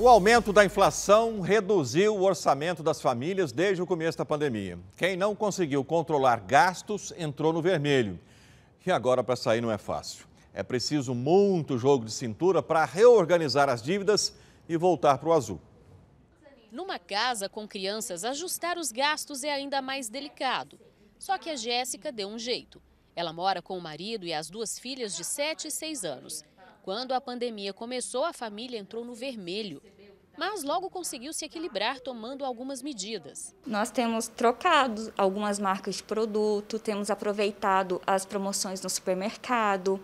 O aumento da inflação reduziu o orçamento das famílias desde o começo da pandemia. Quem não conseguiu controlar gastos entrou no vermelho. E agora para sair não é fácil. É preciso muito jogo de cintura para reorganizar as dívidas e voltar para o azul. Numa casa com crianças, ajustar os gastos é ainda mais delicado. Só que a Jéssica deu um jeito. Ela mora com o marido e as duas filhas de 7 e 6 anos. Quando a pandemia começou, a família entrou no vermelho. Mas logo conseguiu se equilibrar tomando algumas medidas. Nós temos trocado algumas marcas de produto, temos aproveitado as promoções no supermercado,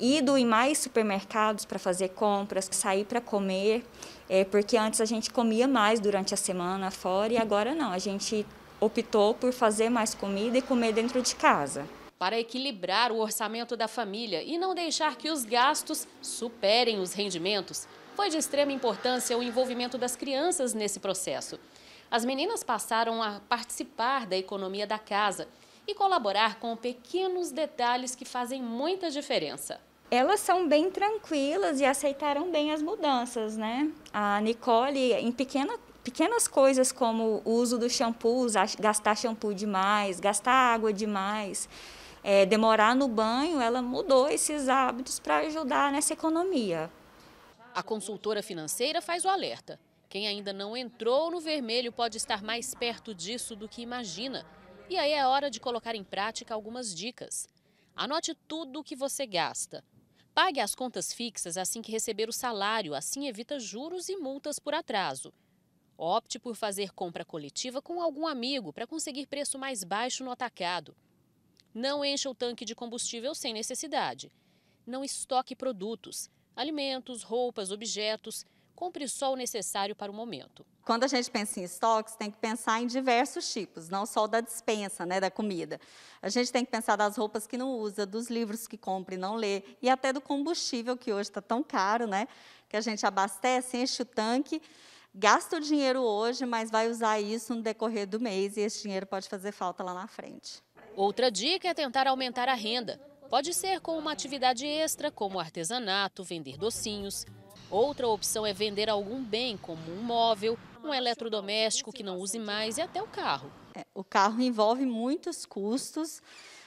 ido em mais supermercados para fazer compras, sair para comer, é, porque antes a gente comia mais durante a semana fora e agora não. A gente optou por fazer mais comida e comer dentro de casa para equilibrar o orçamento da família e não deixar que os gastos superem os rendimentos. Foi de extrema importância o envolvimento das crianças nesse processo. As meninas passaram a participar da economia da casa e colaborar com pequenos detalhes que fazem muita diferença elas são bem tranquilas e aceitaram bem as mudanças, né? A Nicole, em pequena, pequenas coisas como o uso do shampoo, gastar shampoo demais, gastar água demais, é, demorar no banho, ela mudou esses hábitos para ajudar nessa economia. A consultora financeira faz o alerta. Quem ainda não entrou no vermelho pode estar mais perto disso do que imagina. E aí é hora de colocar em prática algumas dicas. Anote tudo o que você gasta. Pague as contas fixas assim que receber o salário, assim evita juros e multas por atraso. Opte por fazer compra coletiva com algum amigo para conseguir preço mais baixo no atacado. Não encha o tanque de combustível sem necessidade. Não estoque produtos, alimentos, roupas, objetos. Compre só o necessário para o momento. Quando a gente pensa em estoques, tem que pensar em diversos tipos, não só da dispensa, né, da comida. A gente tem que pensar das roupas que não usa, dos livros que compra e não lê, e até do combustível, que hoje está tão caro, né, que a gente abastece, enche o tanque, gasta o dinheiro hoje, mas vai usar isso no decorrer do mês, e esse dinheiro pode fazer falta lá na frente. Outra dica é tentar aumentar a renda. Pode ser com uma atividade extra, como artesanato, vender docinhos. Outra opção é vender algum bem, como um móvel, um eletrodoméstico que não use mais e até o carro. É, o carro envolve muitos custos.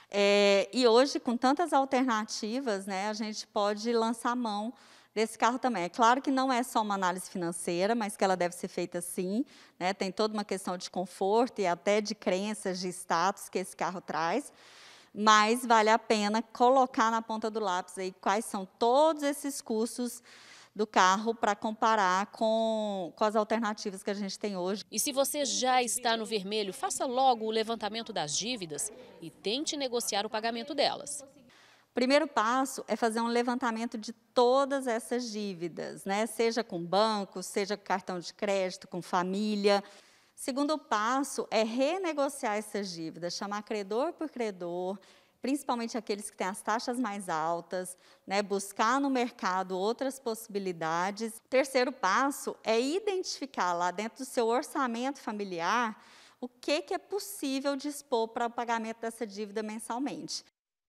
É, e hoje, com tantas alternativas, né, a gente pode lançar mão desse carro também. É claro que não é só uma análise financeira, mas que ela deve ser feita sim. Né? Tem toda uma questão de conforto e até de crenças, de status que esse carro traz. Mas vale a pena colocar na ponta do lápis aí quais são todos esses custos do carro para comparar com, com as alternativas que a gente tem hoje. E se você já está no vermelho, faça logo o levantamento das dívidas e tente negociar o pagamento delas primeiro passo é fazer um levantamento de todas essas dívidas, né? seja com banco, seja com cartão de crédito, com família. Segundo passo é renegociar essas dívidas, chamar credor por credor, principalmente aqueles que têm as taxas mais altas, né? buscar no mercado outras possibilidades. Terceiro passo é identificar lá dentro do seu orçamento familiar o que, que é possível dispor para o pagamento dessa dívida mensalmente.